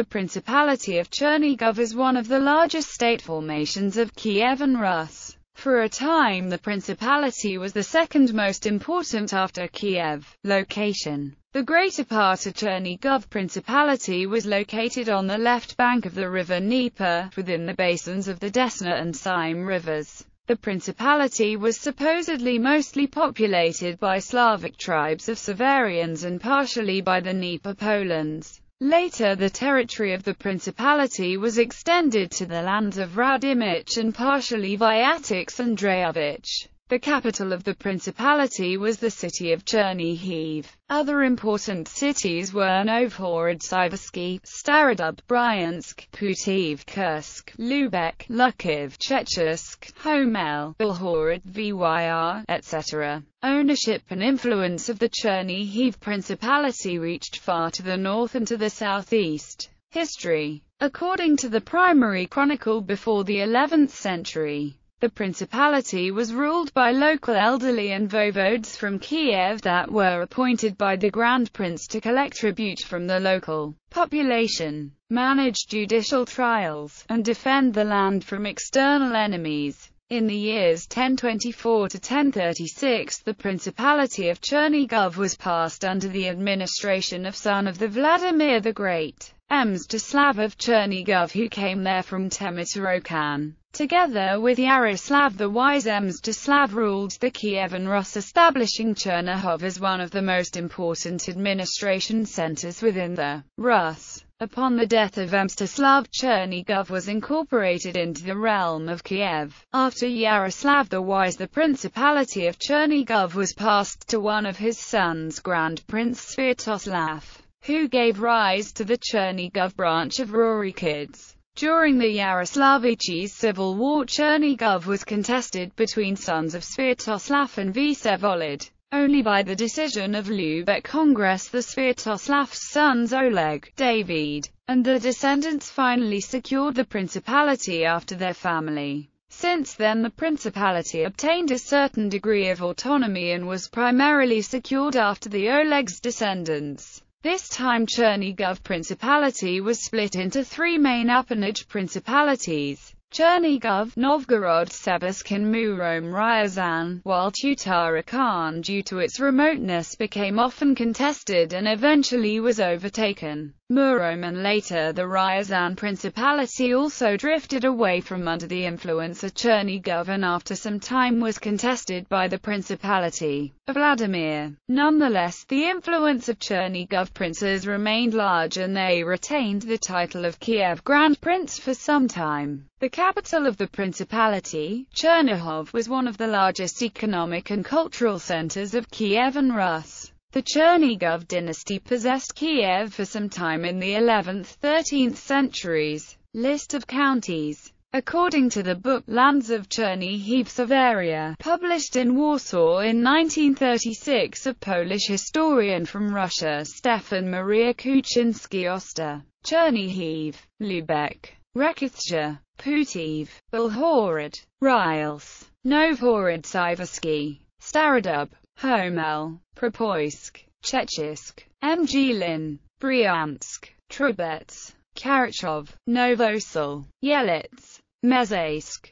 The Principality of Chernigov is one of the largest state formations of Kievan Rus. For a time the principality was the second most important after Kiev. Location The greater part of Chernigov Principality was located on the left bank of the river Dnieper, within the basins of the Desna and Sime rivers. The principality was supposedly mostly populated by Slavic tribes of Severians and partially by the Dnieper Polans. Later the territory of the principality was extended to the lands of Radimich and partially Viatic's Andrejevich. The capital of the principality was the city of Chernihiv. Other important cities were Novhorod-Siversky, Starodub, Bryansk, Putiv, Kursk, Lubeck, Lukiv, Chechevsk, Homel, Bilhorod, Vyr, etc. Ownership and influence of the Chernihiv principality reached far to the north and to the southeast. History According to the primary chronicle before the 11th century, the principality was ruled by local elderly and voivodes from Kiev that were appointed by the Grand Prince to collect tribute from the local population, manage judicial trials, and defend the land from external enemies. In the years 1024 to 1036 the Principality of Chernigov was passed under the administration of son of the Vladimir the Great, Emstislav of Chernigov who came there from Temeterokan. Together with Yaroslav the Wise Mstislav ruled the Kievan Rus establishing Chernihiv as one of the most important administration centers within the Rus. Upon the death of Mstislav Chernigov was incorporated into the realm of Kiev. After Yaroslav the Wise the principality of Chernigov was passed to one of his sons Grand Prince Sviatoslav, who gave rise to the Chernigov branch of Rurikids. During the Yaroslavichis civil war Chernigov was contested between sons of Sviatoslav and Vsevolod. Only by the decision of Lubeck Congress the Sviatoslav's sons Oleg, David, and the descendants finally secured the principality after their family. Since then the principality obtained a certain degree of autonomy and was primarily secured after the Oleg's descendants. This time Chernigov Principality was split into three main appanage principalities. Chernigov, Novgorod, Sebask Murom Ryazan, while Tutarakan due to its remoteness became often contested and eventually was overtaken. Murom and later the Ryazan Principality also drifted away from under the influence of Chernigov and after some time was contested by the Principality of Vladimir. Nonetheless, the influence of Chernigov princes remained large and they retained the title of Kiev Grand Prince for some time. The capital of the Principality, Chernihiv, was one of the largest economic and cultural centers of Kiev and Rus. The Chernigov dynasty possessed Kiev for some time in the 11th-13th centuries. List of counties According to the book Lands of of Area, published in Warsaw in 1936 of Polish historian from Russia Stefan Maria Kuczynski-Oster, Chernihiv, Lubeck, Rekitzsche, Putiv, Belhorod, Ryls, Novhorod-Siversky, Starodub, Homel, Propoisk, Chechisk, Mgilin, Bryansk, Trubets, Karachov, Novosel, Yelits, Mezaysk,